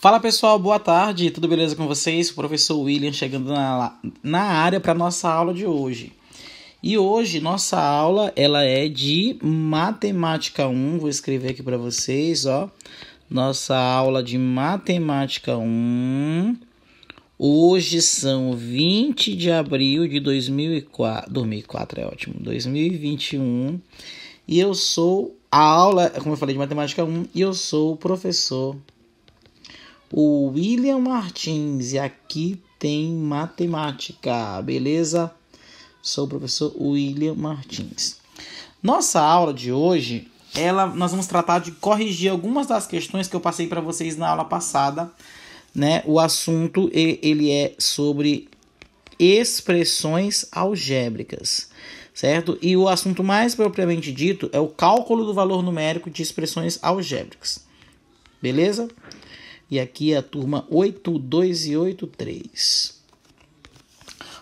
Fala pessoal, boa tarde, tudo beleza com vocês? O professor William chegando na, na área para nossa aula de hoje. E hoje nossa aula ela é de matemática 1, vou escrever aqui para vocês, ó. Nossa aula de matemática 1. Hoje são 20 de abril de 2004, 2004 é ótimo, 2021. E eu sou a aula, como eu falei, de matemática 1, e eu sou o professor o William Martins. E aqui tem matemática, beleza? Sou o professor William Martins. Nossa aula de hoje, ela nós vamos tratar de corrigir algumas das questões que eu passei para vocês na aula passada, né? O assunto ele é sobre expressões algébricas, certo? E o assunto mais propriamente dito é o cálculo do valor numérico de expressões algébricas. Beleza? E aqui é a turma 8283.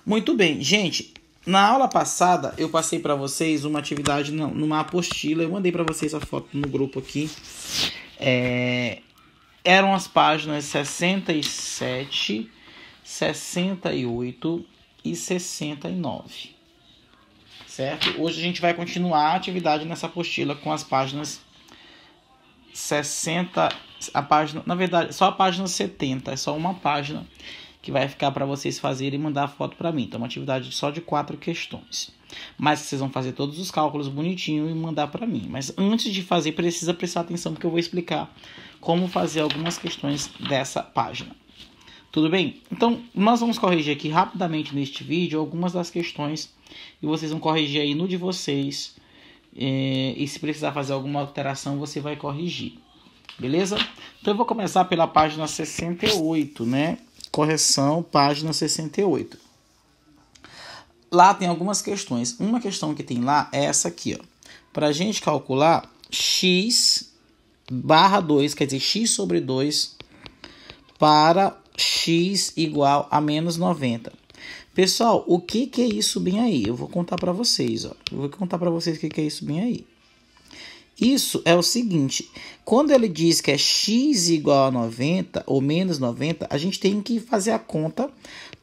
e Muito bem, gente. Na aula passada eu passei para vocês uma atividade numa apostila. Eu mandei para vocês a foto no grupo aqui. É, eram as páginas 67, 68 e 69. Certo? Hoje a gente vai continuar a atividade nessa apostila com as páginas 60 a página, na verdade, só a página 70, é só uma página que vai ficar para vocês fazerem e mandar a foto para mim. Então, é uma atividade só de quatro questões. Mas vocês vão fazer todos os cálculos bonitinho e mandar para mim. Mas antes de fazer, precisa prestar atenção porque eu vou explicar como fazer algumas questões dessa página. Tudo bem? Então, nós vamos corrigir aqui rapidamente neste vídeo algumas das questões e vocês vão corrigir aí no de vocês e, é, e se precisar fazer alguma alteração, você vai corrigir. Beleza? Então eu vou começar pela página 68, né? Correção, página 68. Lá tem algumas questões. Uma questão que tem lá é essa aqui, ó. Para a gente calcular x barra 2, quer dizer, x sobre 2 para x igual a menos 90. Pessoal, o que, que é isso bem aí? Eu vou contar para vocês, ó. Eu vou contar para vocês o que, que é isso bem aí. Isso é o seguinte, quando ele diz que é x igual a 90 ou menos 90, a gente tem que fazer a conta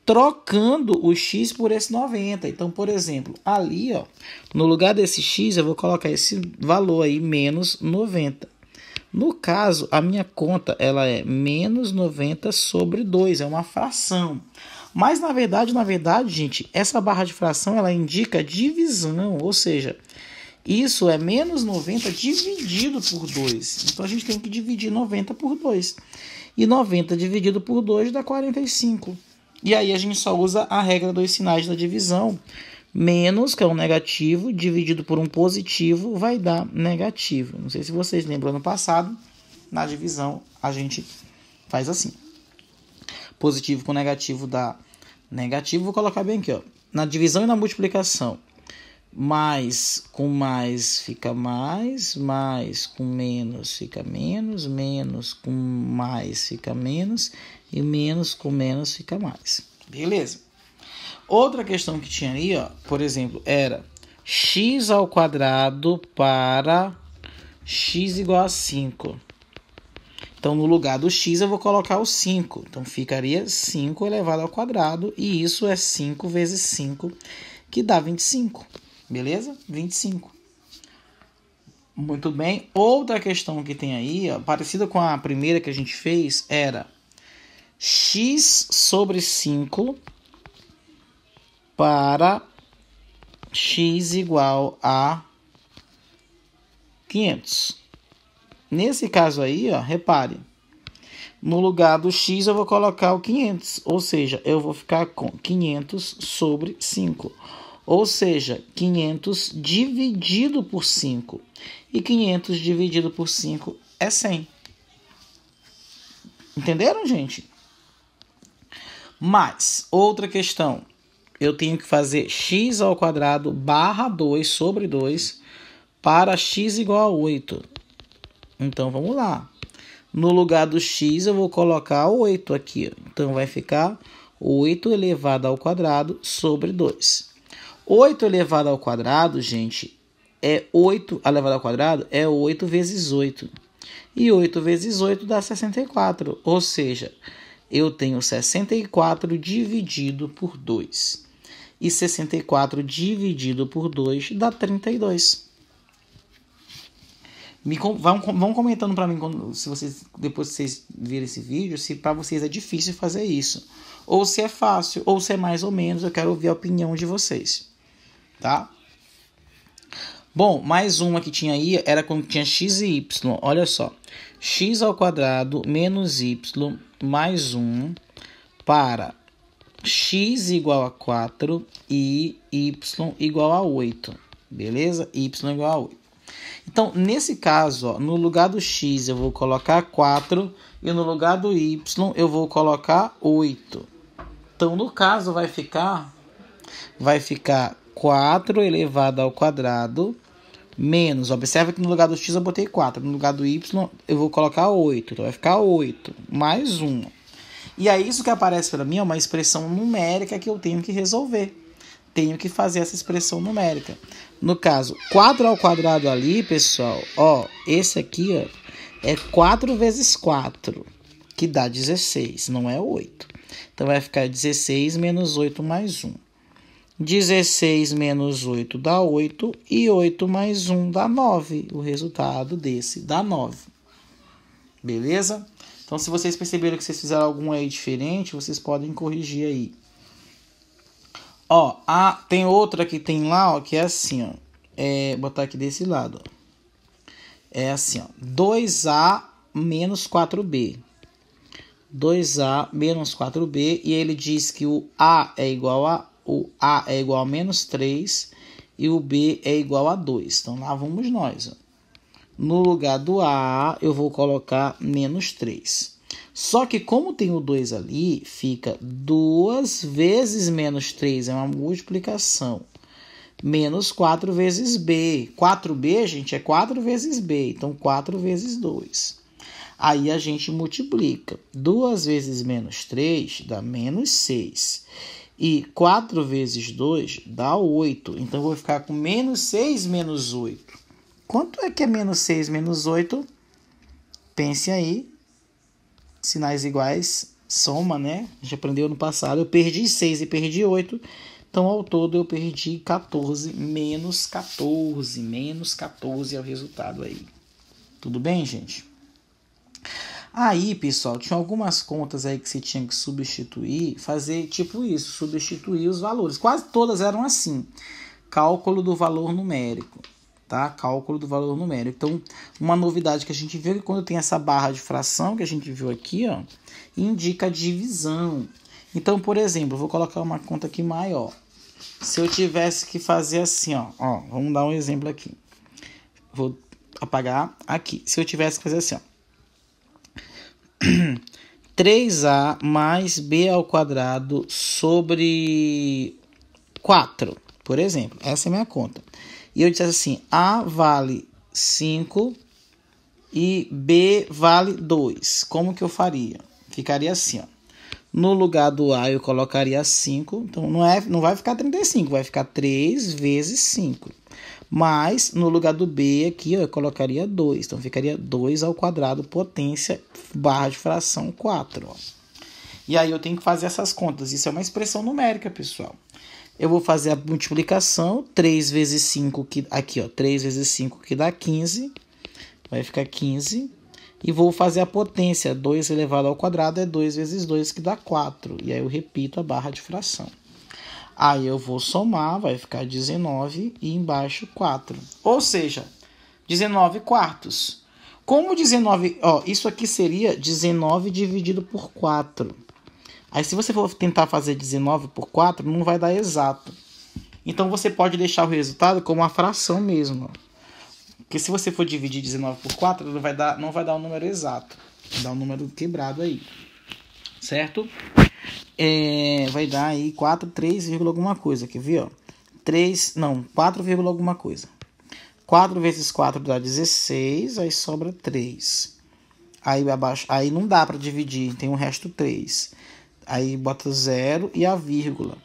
trocando o x por esse 90. Então, por exemplo, ali, ó, no lugar desse x, eu vou colocar esse valor aí, menos 90. No caso, a minha conta ela é menos 90 sobre 2, é uma fração. Mas na verdade, na verdade, gente, essa barra de fração ela indica divisão, ou seja, isso é menos 90 dividido por 2. Então a gente tem que dividir 90 por 2. E 90 dividido por 2 dá 45. E aí a gente só usa a regra dos sinais da divisão. Menos, que é um negativo, dividido por um positivo, vai dar negativo. Não sei se vocês lembram, no passado, na divisão, a gente faz assim positivo com negativo dá negativo. Vou colocar bem aqui, ó. Na divisão e na multiplicação. Mais com mais fica mais, mais com menos fica menos, menos com mais fica menos e menos com menos fica mais. Beleza. Outra questão que tinha aí ó, por exemplo, era x ao quadrado para x igual a 5. Então, no lugar do x, eu vou colocar o 5. Então, ficaria 5 elevado ao quadrado, e isso é 5 vezes 5, que dá 25. Beleza? 25. Muito bem. Outra questão que tem aí, ó, parecida com a primeira que a gente fez, era x sobre 5 para x igual a 500. Nesse caso aí, ó, repare. No lugar do x eu vou colocar o 500, ou seja, eu vou ficar com 500 sobre 5. Ou seja, 500 dividido por 5. E 500 dividido por 5 é 100. Entenderam, gente? Mas, outra questão. Eu tenho que fazer x ao quadrado barra 2 sobre 2 para x igual a 8. Então vamos lá. No lugar do x eu vou colocar 8 aqui. Ó. Então vai ficar 8 elevado ao quadrado sobre 2. 8 elevado ao quadrado, gente, é 8 elevado ao quadrado é 8 vezes 8. E 8 vezes 8 dá 64, ou seja, eu tenho 64 dividido por 2. E 64 dividido por 2 dá 32. Me, vão, vão comentando para mim quando, se vocês depois que vocês viram esse vídeo, se para vocês é difícil fazer isso, ou se é fácil, ou se é mais ou menos. Eu quero ouvir a opinião de vocês, tá? Bom, mais uma que tinha aí era quando tinha x e y. Olha só, x ao quadrado menos y mais 1 para x igual a 4 e y igual a 8. Beleza? y igual a 8. Então, nesse caso, ó, no lugar do x eu vou colocar 4 e no lugar do y eu vou colocar 8. Então, no caso, vai ficar, vai ficar 4 elevado ao quadrado menos. Observa que no lugar do x eu botei 4, no lugar do y eu vou colocar 8. Então, vai ficar 8 mais 1. E aí, isso que aparece para mim é uma expressão numérica que eu tenho que resolver. Tenho que fazer essa expressão numérica. No caso, 4 ao quadrado ali, pessoal, ó, esse aqui, ó, é 4 vezes 4, que dá 16, não é 8. Então, vai ficar 16 menos 8 mais 1. 16 menos 8 dá 8 e 8 mais 1 dá 9. O resultado desse dá 9. Beleza? Então, se vocês perceberam que vocês fizeram algum aí diferente, vocês podem corrigir aí. Ó, a, tem outra que tem lá, ó, que é assim, ó. É, botar aqui desse lado. Ó. É assim, ó. 2A menos 4B. 2A menos 4B. E ele diz que o A é igual a... O A é igual a menos 3 e o B é igual a 2. Então, lá vamos nós. Ó. No lugar do A, eu vou colocar menos 3. Só que como tem o 2 ali, fica 2 vezes menos 3, é uma multiplicação. Menos 4 vezes B. 4B, gente, é 4 vezes B. Então, 4 vezes 2. Aí a gente multiplica. 2 vezes menos 3 dá menos 6. E 4 vezes 2 dá 8. Então, eu vou ficar com menos 6 menos 8. Quanto é que é menos 6 menos 8? Pense aí sinais iguais, soma, né? A gente aprendeu no passado. Eu perdi 6 e perdi 8. Então, ao todo, eu perdi 14, menos 14, menos 14 é o resultado aí. Tudo bem, gente? Aí, pessoal, tinha algumas contas aí que você tinha que substituir, fazer tipo isso, substituir os valores. Quase todas eram assim. Cálculo do valor numérico tá? Cálculo do valor numérico. Então, uma novidade que a gente viu é que quando tem essa barra de fração que a gente viu aqui, ó, indica divisão. Então, por exemplo, vou colocar uma conta aqui maior. Se eu tivesse que fazer assim, ó, ó, vamos dar um exemplo aqui. Vou apagar aqui. Se eu tivesse que fazer assim, ó. 3a mais b ao quadrado sobre 4, por exemplo. Essa é a minha conta e eu disse assim: A vale 5 e B vale 2. Como que eu faria? Ficaria assim, ó. No lugar do A eu colocaria 5, então não, é, não vai ficar 35, vai ficar 3 vezes 5. Mas no lugar do B aqui ó, eu colocaria 2, então ficaria 2 ao quadrado potência barra de fração 4. Ó. E aí eu tenho que fazer essas contas, isso é uma expressão numérica, pessoal. Eu vou fazer a multiplicação. 3 vezes 5, que, aqui, ó. 3 vezes 5, que dá 15. Vai ficar 15. E vou fazer a potência. 2 elevado ao quadrado é 2 vezes 2, que dá 4. E aí eu repito a barra de fração. Aí eu vou somar, vai ficar 19 e embaixo 4. Ou seja, 19 quartos. Como 19, ó, isso aqui seria 19 dividido por 4. Aí se você for tentar fazer 19 por 4, não vai dar exato. Então você pode deixar o resultado como uma fração mesmo. Porque se você for dividir 19 por 4, não vai dar, não vai dar um número exato. Vai dar um número quebrado aí. Certo? É, vai dar aí 4, 3, alguma coisa. Quer ver? Ó? 3, não, 4, alguma coisa. 4 vezes 4 dá 16, aí sobra 3. Aí, abaixo, aí não dá para dividir, tem o um resto 3. Aí bota zero e a vírgula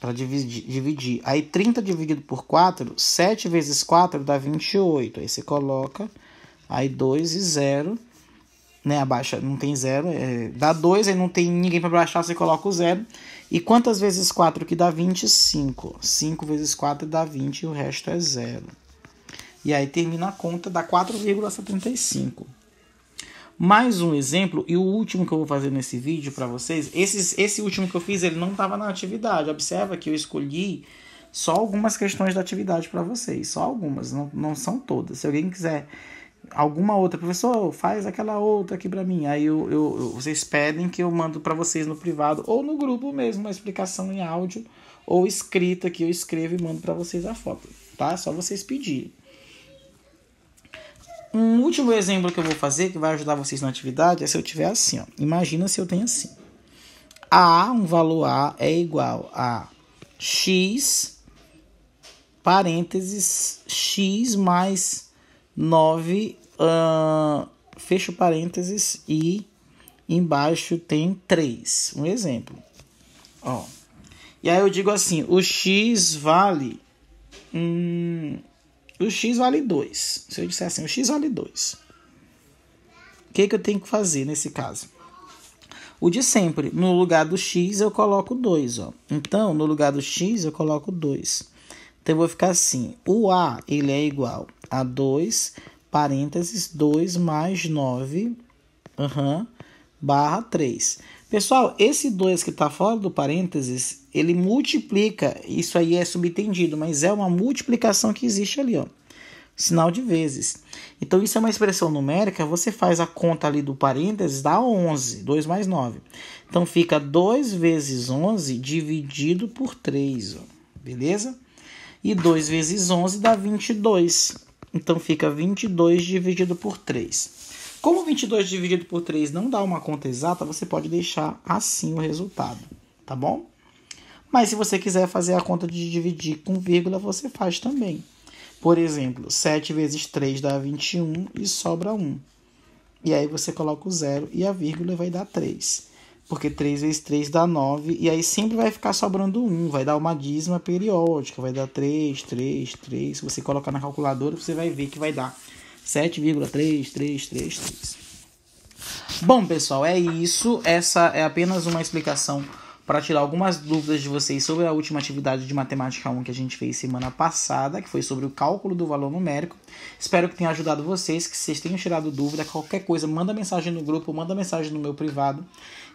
para dividir, dividir. Aí 30 dividido por 4, 7 vezes 4 dá 28. Aí você coloca, aí 2 e 0, né? Abaixa, não tem zero, é, dá 2, aí não tem ninguém para baixar, você coloca o zero. E quantas vezes 4 que dá 25? 5 vezes 4 dá 20 e o resto é zero. E aí termina a conta, dá 4,75. Mais um exemplo e o último que eu vou fazer nesse vídeo para vocês. Esses, esse último que eu fiz, ele não estava na atividade. Observa que eu escolhi só algumas questões da atividade para vocês, só algumas, não, não são todas. Se alguém quiser alguma outra, professor, faz aquela outra aqui para mim. Aí eu, eu, vocês pedem que eu mando para vocês no privado ou no grupo mesmo uma explicação em áudio ou escrita que eu escrevo e mando para vocês a foto, tá? só vocês pedirem. Um último exemplo que eu vou fazer, que vai ajudar vocês na atividade, é se eu tiver assim. Ó. Imagina se eu tenho assim. A, um valor A, é igual a x, parênteses, x mais 9, uh, parênteses, e embaixo tem 3. Um exemplo. Ó. E aí eu digo assim, o x vale... Hum, o x vale 2. Se eu disser assim, o x vale 2. O que, que eu tenho que fazer nesse caso? O de sempre, no lugar do x eu coloco 2, ó. Então, no lugar do x eu coloco 2. Então, eu vou ficar assim, o a, ele é igual a 2, parênteses, 2 mais 9, uhum, barra 3. Pessoal, esse 2 que está fora do parênteses, ele multiplica, isso aí é subentendido, mas é uma multiplicação que existe ali, ó. Sinal de vezes. Então, isso é uma expressão numérica, você faz a conta ali do parênteses, dá 11, 2 mais 9. Então, fica 2 vezes 11 dividido por 3, ó, beleza? E 2 vezes 11 dá 22. Então, fica 22 dividido por 3. Como 22 dividido por 3 não dá uma conta exata, você pode deixar assim o resultado, tá bom? Mas se você quiser fazer a conta de dividir com vírgula, você faz também. Por exemplo, 7 vezes 3 dá 21 e sobra 1. E aí você coloca o zero e a vírgula vai dar 3. Porque 3 vezes 3 dá 9, e aí sempre vai ficar sobrando 1. Vai dar uma dízima periódica, vai dar 3, 3, 3. Se você colocar na calculadora, você vai ver que vai dar 7,3333. Bom, pessoal, é isso. Essa é apenas uma explicação para tirar algumas dúvidas de vocês sobre a última atividade de matemática 1 que a gente fez semana passada, que foi sobre o cálculo do valor numérico. Espero que tenha ajudado vocês, que vocês tenham tirado dúvida, qualquer coisa, manda mensagem no grupo, manda mensagem no meu privado.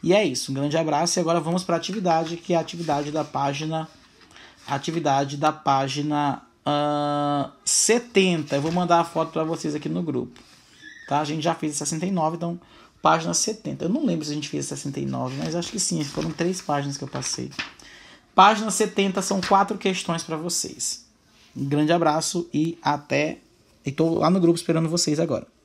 E é isso. Um grande abraço e agora vamos para a atividade, que é a atividade da página atividade da página uh, 70. Eu vou mandar a foto para vocês aqui no grupo. Tá? A gente já fez 69, então página 70. Eu não lembro se a gente fez 69, mas acho que sim, foram três páginas que eu passei. Página 70 são quatro questões para vocês. Um grande abraço e até. Estou lá no grupo esperando vocês agora.